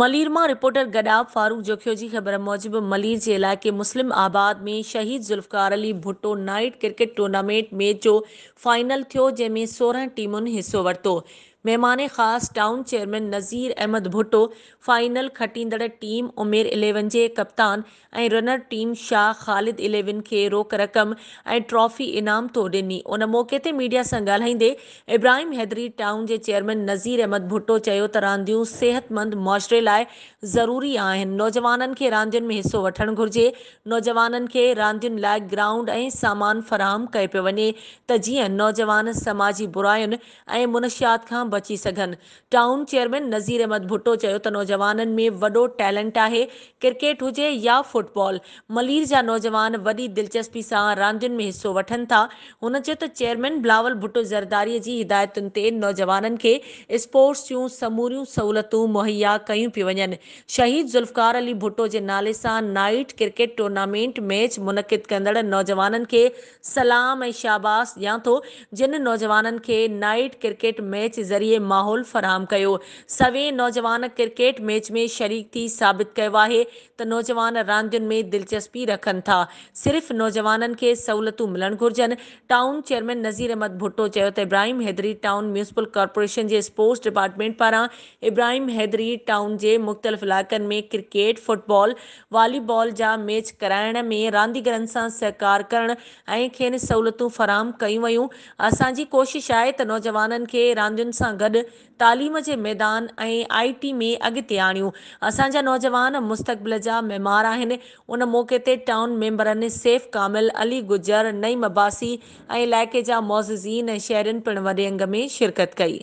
मलीरमा reporter गदाब Farooq जोखियो की खबर मूजिब मलिर के इलाक़े मुस्लिम आबाद में शहीद Zulfikar Ali Bhutto night cricket tournament में जो फाइनल थो जैमें सोरह टीमों हिस्सों वरतो महिमान ख़ासि town chairman Nazir Ahmed Bhutto final खटींदड़ टीम उमेर इलेवन जे कप्तान ऐं runner team Shah Khalid eleven खे रोक रक़म ऐं ट्रॉफ़ी इनाम थो ॾिनी उन मौक़े ते मीडिया सां ॻाल्हाईंदे इब्राहिम हैदरी टाउन जे चेयरमैन नज़ीर अहमद भुटो चयो त रांदियूं सिहतमंद मुआशरे लाइ ज़रूरी आहिनि नौजवाननि खे रांदियुनि में हिसो वठणु घुरिजे नौजवाननि खे रांदियुनि लाइ ग्राउंड ऐं सामान फ़राहम कयो पियो वञे त जीअं नौजवान समाजी बुरायुनि ऐं मुनशियात खां बची सघन टाउन चेयरमैन नज़ीर अहमद भुट्टो चयो त नौजवानन में वडो टैलेंट आहे क्रिकेट हुजे या फुटबॉल मलीर जा नौजवान वडी दिलचस्पी सा रांदियुनि में हिसो वठन था हुन चयो त चेयरमैन बिलावल भुट्टो ज़रदारीअ जी हिदायतुनि ते नौजवाननि खे स्पोर्ट्स जूं समूरियूं सहूलियतूं मुहैया कयूं पियूं वञनि शहीद ज़ुल्फकार अली भुट्टो जे नाले सां नाइट क्रिकेट टूर्नामेंट मैच मुनक़िद कंदड़ नौजवाननि खे सलाम ऐं शाबाश ॾियां थो जिन नौजवाननि खे नाइट क्रिकेट मैच ज़रिए ज़रिए माहौल फ़राहम कयो सवें नौजवान क्रिकेट मैच में शरीक थी साबित कयो आहे त नौजवान रांदियुनि में दिलचस्पी रखन था सिर्फ़ नौजवान खे सहूलियतूं मिलणु घुर्जनि टाउन चेयरमैन नज़ीर अहमद भुट्टो चयो त Ibrahim Haideri town municipal corporation जे स्पोर्ट्स डिपार्टमेंट पारा इब्राहिम हैदरी टाउन के मुख़्तलिफ़ इलाइक़नि में क्रिकेट फुटबॉल वॉलीबॉल जा मैच कराइण में रांदीगरनि सां सहकार करणु ऐं खेनि सहूलियतूं फ़राहम कयूं वयूं असांजी कोशिशि आहे त नौजवाननि खे रांदियुनि सां सां गॾु तालीम जे मैदान ऐं आई टी में अॻिते आणियूं असांजा नौजवान मुस्तक़बिल जा मेमार आहिनि उन मौके ते टाउन मेंबरनि सेफ कामिल अली गुजर नईम अब्बासी ऐं इलाइक़े जा मोज़ज़ीन ऐं शहरियुनि पिणु वॾे अंग में शिरकत कई